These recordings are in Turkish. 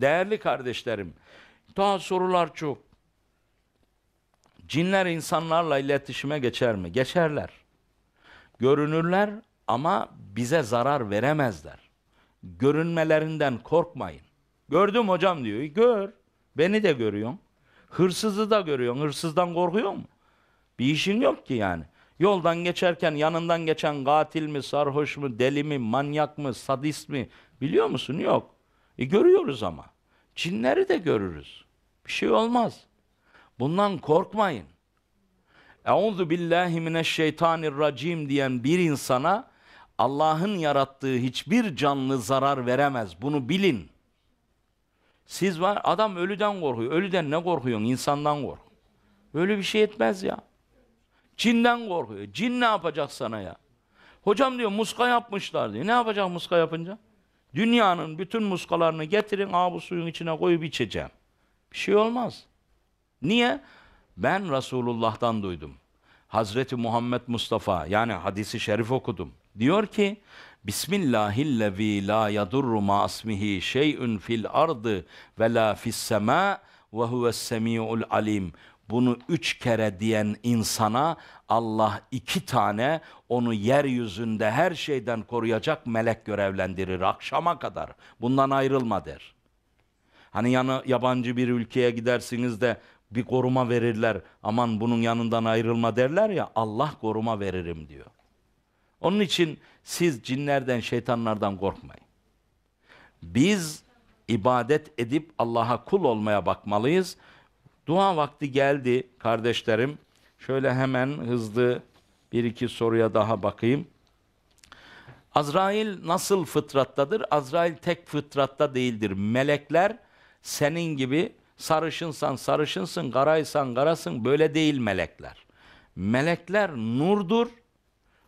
Değerli kardeşlerim, daha sorular çok. Cinler insanlarla iletişime geçer mi? Geçerler. Görünürler ama bize zarar veremezler. Görünmelerinden korkmayın. Gördüm hocam diyor. Gör. Beni de görüyorsun. Hırsızı da görüyorsun. Hırsızdan korkuyor mu? Bir işin yok ki yani. Yoldan geçerken yanından geçen katil mi, sarhoş mu, deli mi, manyak mı, sadist mi biliyor musun? Yok. E görüyoruz ama. Cinleri de görürüz. Bir şey olmaz. Bundan korkmayın. Euzu billahi mineşşeytanirracim diyen bir insana Allah'ın yarattığı hiçbir canlı zarar veremez. Bunu bilin. Siz var adam ölüden korkuyor. Ölüden ne korkuyorsun? İnsandan kork. Böyle bir şey etmez ya. Cinden korkuyor. Cin ne yapacak sana ya? Hocam diyor muska yapmışlar diyor. Ne yapacak muska yapınca? Dünyanın bütün muskalarını getirin, aa bu suyun içine koyup içeceğim. Bir şey olmaz. Niye? Ben Resulullah'tan duydum. Hazreti Muhammed Mustafa yani hadisi şerif okudum. Diyor ki Bismillahillezî la yadurru ma asmihi şey'ün fil ardı ve la fis semâ ve huves semî'ul alim bunu üç kere diyen insana Allah iki tane onu yeryüzünde her şeyden koruyacak melek görevlendirir akşama kadar. Bundan ayrılma der. Hani yana, yabancı bir ülkeye gidersiniz de bir koruma verirler. Aman bunun yanından ayrılma derler ya Allah koruma veririm diyor. Onun için siz cinlerden, şeytanlardan korkmayın. Biz ibadet edip Allah'a kul olmaya bakmalıyız. Dua vakti geldi kardeşlerim. Şöyle hemen hızlı bir iki soruya daha bakayım. Azrail nasıl fıtrattadır? Azrail tek fıtratta değildir. Melekler senin gibi sarışınsan sarışınsın, karaysan karasın böyle değil melekler. Melekler nurdur.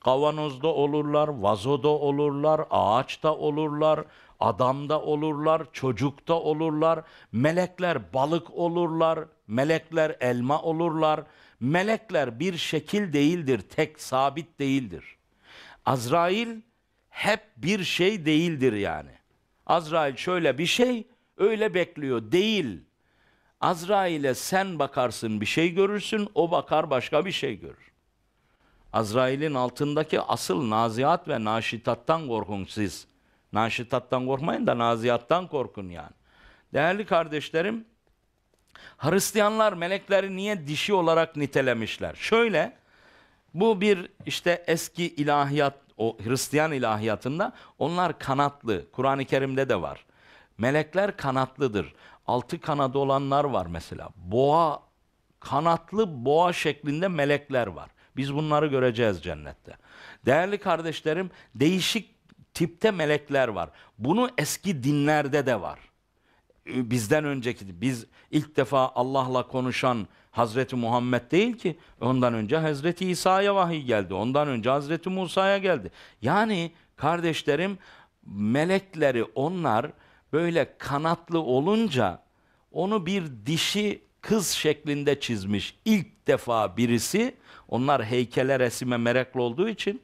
Kavanozda olurlar, vazoda olurlar, ağaçta olurlar, Adamda olurlar, çocukta olurlar. Melekler balık olurlar, melekler elma olurlar. Melekler bir şekil değildir, tek sabit değildir. Azrail hep bir şey değildir yani. Azrail şöyle bir şey, öyle bekliyor. Değil. Azrail'e sen bakarsın bir şey görürsün, o bakar başka bir şey görür. Azrail'in altındaki asıl naziat ve naşitattan korkun siz. Naşitattan korkmayın da naziyattan korkun yani. Değerli kardeşlerim, Hristiyanlar melekleri niye dişi olarak nitelemişler? Şöyle, bu bir işte eski ilahiyat, o Hristiyan ilahiyatında onlar kanatlı. Kur'an-ı Kerim'de de var. Melekler kanatlıdır. Altı kanadı olanlar var mesela. Boğa, kanatlı boğa şeklinde melekler var. Biz bunları göreceğiz cennette. Değerli kardeşlerim, değişik tipte melekler var. Bunu eski dinlerde de var. Ee, bizden önceki biz ilk defa Allah'la konuşan Hazreti Muhammed değil ki. Ondan önce Hazreti İsa'ya vahiy geldi. Ondan önce Hazreti Musa'ya geldi. Yani kardeşlerim melekleri onlar böyle kanatlı olunca onu bir dişi kız şeklinde çizmiş ilk defa birisi. Onlar heykele resime meraklı olduğu için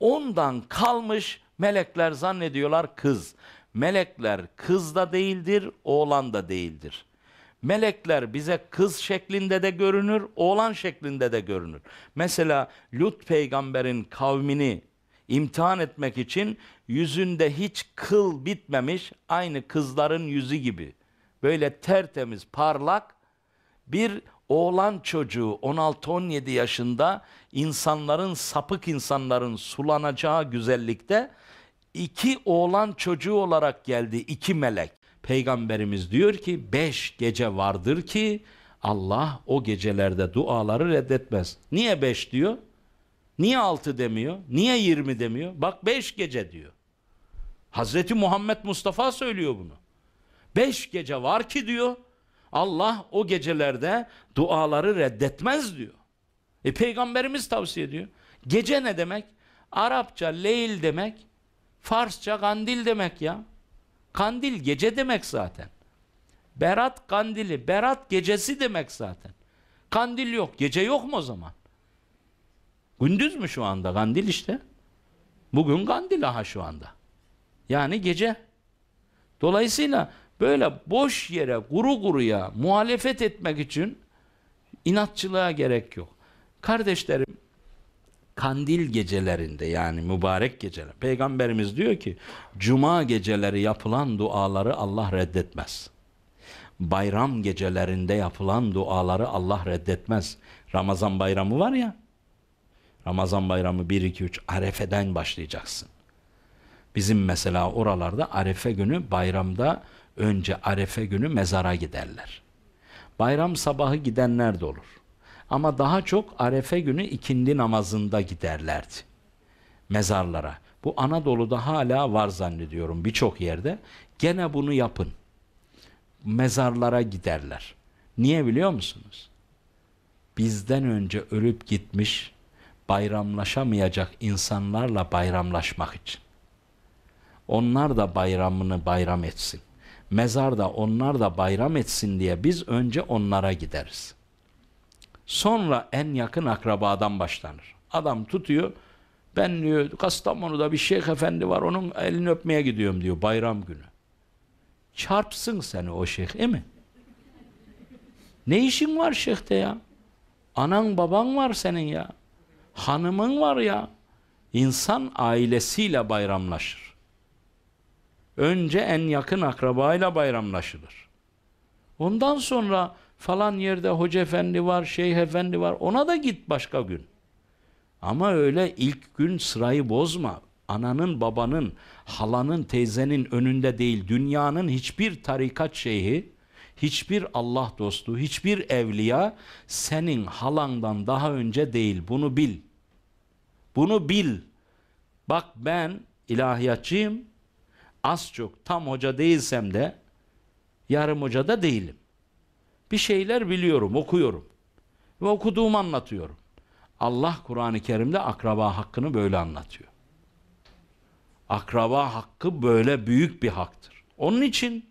ondan kalmış Melekler zannediyorlar kız. Melekler kız da değildir, oğlan da değildir. Melekler bize kız şeklinde de görünür, oğlan şeklinde de görünür. Mesela Lut peygamberin kavmini imtihan etmek için yüzünde hiç kıl bitmemiş aynı kızların yüzü gibi böyle tertemiz parlak bir oğlan çocuğu 16-17 yaşında insanların sapık insanların sulanacağı güzellikte iki oğlan çocuğu olarak geldi iki melek. Peygamberimiz diyor ki beş gece vardır ki Allah o gecelerde duaları reddetmez. Niye beş diyor? Niye altı demiyor? Niye yirmi demiyor? Bak beş gece diyor. Hazreti Muhammed Mustafa söylüyor bunu. Beş gece var ki diyor Allah o gecelerde duaları reddetmez diyor. E peygamberimiz tavsiye ediyor. Gece ne demek? Arapça leyl demek. Farsça kandil demek ya. Kandil gece demek zaten. Berat kandili, berat gecesi demek zaten. Kandil yok, gece yok mu o zaman? Gündüz mü şu anda? Kandil işte. Bugün kandil aha şu anda. Yani gece. Dolayısıyla böyle boş yere, kuru kuruya muhalefet etmek için inatçılığa gerek yok. Kardeşlerim, kandil gecelerinde yani mübarek geceler. Peygamberimiz diyor ki, cuma geceleri yapılan duaları Allah reddetmez. Bayram gecelerinde yapılan duaları Allah reddetmez. Ramazan bayramı var ya, Ramazan bayramı 1-2-3 Arefe'den başlayacaksın. Bizim mesela oralarda arefe günü bayramda önce arefe günü mezara giderler. Bayram sabahı gidenler de olur. Ama daha çok arefe günü ikindi namazında giderlerdi mezarlara. Bu Anadolu'da hala var zannediyorum birçok yerde. Gene bunu yapın. Mezarlara giderler. Niye biliyor musunuz? Bizden önce ölüp gitmiş, bayramlaşamayacak insanlarla bayramlaşmak için onlar da bayramını bayram etsin. Mezarda onlar da bayram etsin diye biz önce onlara gideriz. Sonra en yakın akrabadan başlanır. Adam tutuyor, ben diyor Kastamonu'da bir şeyh efendi var onun elini öpmeye gidiyorum diyor bayram günü. Çarpsın seni o şeyh değil mi? Ne işin var şeyhte ya? Anan baban var senin ya. Hanımın var ya. İnsan ailesiyle bayramlaşır. Önce en yakın akrabayla bayramlaşılır. Ondan sonra falan yerde hoca efendi var, şeyh efendi var. Ona da git başka gün. Ama öyle ilk gün sırayı bozma. Ananın, babanın, halanın, teyzenin önünde değil. Dünyanın hiçbir tarikat şeyhi, hiçbir Allah dostu, hiçbir evliya senin halandan daha önce değil. Bunu bil. Bunu bil. Bak ben ilahiyatçıyım. Az çok tam hoca değilsem de yarım hoca da değilim. Bir şeyler biliyorum, okuyorum. Ve okuduğumu anlatıyorum. Allah Kur'an-ı Kerim'de akraba hakkını böyle anlatıyor. Akraba hakkı böyle büyük bir haktır. Onun için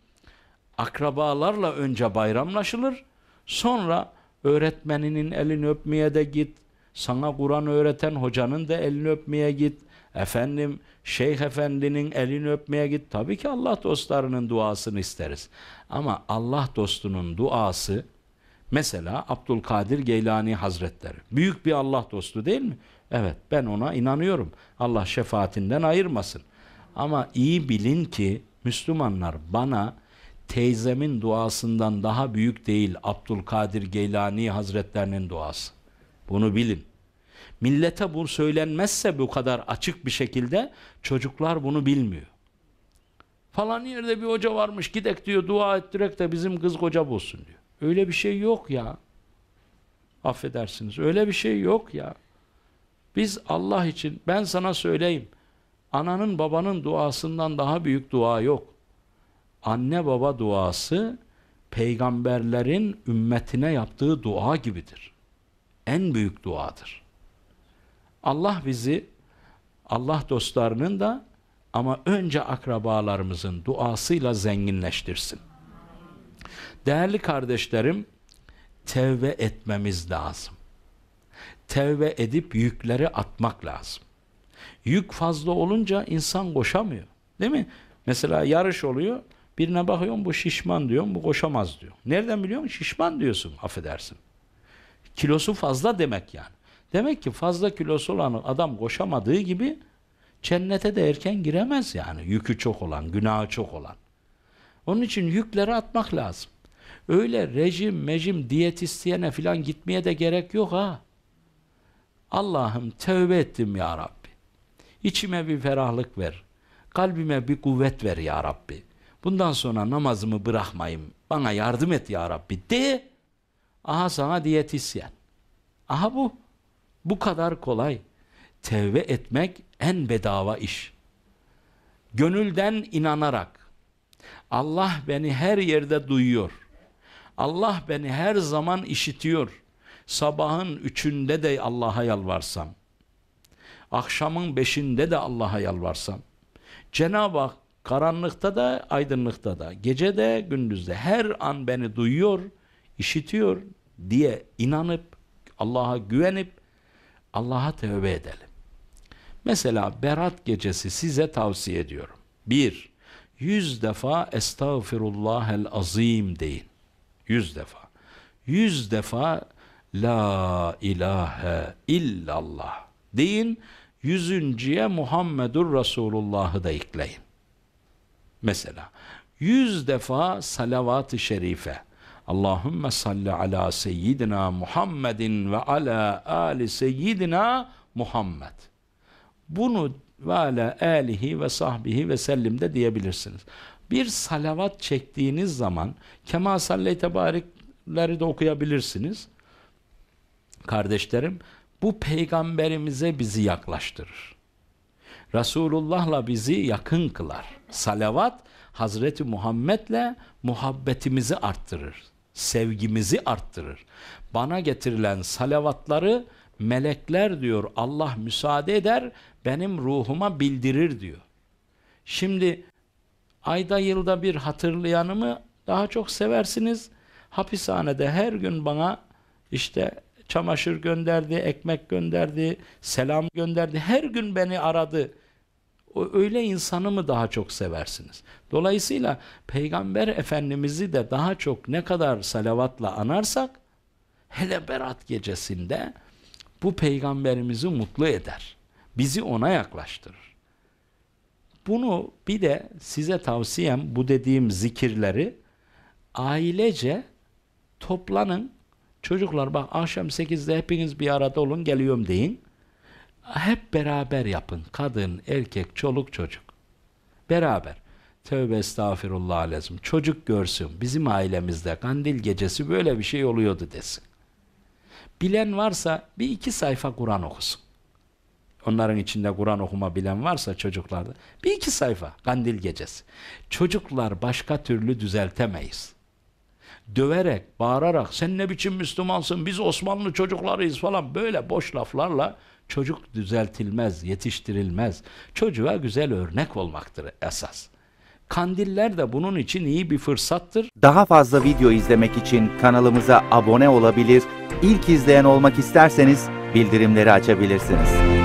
akrabalarla önce bayramlaşılır, sonra öğretmeninin elini öpmeye de git, sana Kur'an öğreten hocanın da elini öpmeye git, Efendim şeyh efendinin elini öpmeye git. Tabii ki Allah dostlarının duasını isteriz. Ama Allah dostunun duası mesela Abdülkadir Geylani Hazretleri. Büyük bir Allah dostu değil mi? Evet ben ona inanıyorum. Allah şefaatinden ayırmasın. Ama iyi bilin ki Müslümanlar bana teyzemin duasından daha büyük değil Abdülkadir Geylani Hazretlerinin duası. Bunu bilin. Millete bu söylenmezse bu kadar açık bir şekilde çocuklar bunu bilmiyor. Falan yerde bir hoca varmış gidek diyor dua ettirek de bizim kız koca bulsun diyor. Öyle bir şey yok ya. Affedersiniz öyle bir şey yok ya. Biz Allah için ben sana söyleyeyim. Ananın babanın duasından daha büyük dua yok. Anne baba duası peygamberlerin ümmetine yaptığı dua gibidir. En büyük duadır. Allah bizi Allah dostlarının da ama önce akrabalarımızın duasıyla zenginleştirsin. Değerli kardeşlerim, tevbe etmemiz lazım. Tevbe edip yükleri atmak lazım. Yük fazla olunca insan koşamıyor. Değil mi? Mesela yarış oluyor. Birine bakıyorsun bu şişman diyorsun, bu koşamaz diyor. Nereden biliyorsun? Şişman diyorsun, affedersin. Kilosu fazla demek yani. Demek ki fazla kilosu olan adam koşamadığı gibi cennete de erken giremez yani. Yükü çok olan, günahı çok olan. Onun için yükleri atmak lazım. Öyle rejim, mecim, diyet isteyene filan gitmeye de gerek yok ha. Allah'ım tövbe ettim ya Rabbi. İçime bir ferahlık ver. Kalbime bir kuvvet ver ya Rabbi. Bundan sonra namazımı bırakmayayım. Bana yardım et ya Rabbi de. Aha sana diyet isteyen. Aha bu. Bu kadar kolay. Tevbe etmek en bedava iş. Gönülden inanarak Allah beni her yerde duyuyor. Allah beni her zaman işitiyor. Sabahın üçünde de Allah'a yalvarsam, akşamın beşinde de Allah'a yalvarsam, Cenab-ı Hak karanlıkta da aydınlıkta da, gece de gündüzde her an beni duyuyor, işitiyor diye inanıp Allah'a güvenip Allah'a tövbe edelim. Mesela Berat gecesi size tavsiye ediyorum. Bir, yüz defa estağfirullahel azim deyin. Yüz defa. Yüz defa la ilahe illallah deyin. Yüzüncüye Muhammedur Resulullah'ı da ekleyin. Mesela yüz defa salavat-ı şerife Allahümme salli ala seyyidina Muhammedin ve ala ali seyyidina Muhammed. Bunu ve ala alihi ve sahbihi ve sellim de diyebilirsiniz. Bir salavat çektiğiniz zaman kema salley tebarikleri de okuyabilirsiniz. Kardeşlerim bu peygamberimize bizi yaklaştırır. Resulullah'la bizi yakın kılar. Salavat Hazreti Muhammed'le muhabbetimizi arttırır sevgimizi arttırır. Bana getirilen salavatları melekler diyor Allah müsaade eder benim ruhuma bildirir diyor. Şimdi ayda yılda bir hatırlayanımı daha çok seversiniz. Hapishanede her gün bana işte çamaşır gönderdi, ekmek gönderdi, selam gönderdi. Her gün beni aradı o öyle insanı mı daha çok seversiniz? Dolayısıyla Peygamber Efendimiz'i de daha çok ne kadar salavatla anarsak hele Berat gecesinde bu peygamberimizi mutlu eder. Bizi ona yaklaştırır. Bunu bir de size tavsiyem bu dediğim zikirleri ailece toplanın. Çocuklar bak akşam 8'de hepiniz bir arada olun geliyorum deyin. Hep beraber yapın. Kadın, erkek, çoluk, çocuk. Beraber. Tövbe estağfirullah lazım Çocuk görsün. Bizim ailemizde kandil gecesi böyle bir şey oluyordu desin. Bilen varsa bir iki sayfa Kur'an okusun. Onların içinde Kur'an okuma bilen varsa çocuklarda bir iki sayfa kandil gecesi. Çocuklar başka türlü düzeltemeyiz. Döverek, bağırarak sen ne biçim Müslümansın biz Osmanlı çocuklarıyız falan böyle boş laflarla Çocuk düzeltilmez, yetiştirilmez. Çocuğa güzel örnek olmaktır esas. Kandiller de bunun için iyi bir fırsattır. Daha fazla video izlemek için kanalımıza abone olabilir, ilk izleyen olmak isterseniz bildirimleri açabilirsiniz.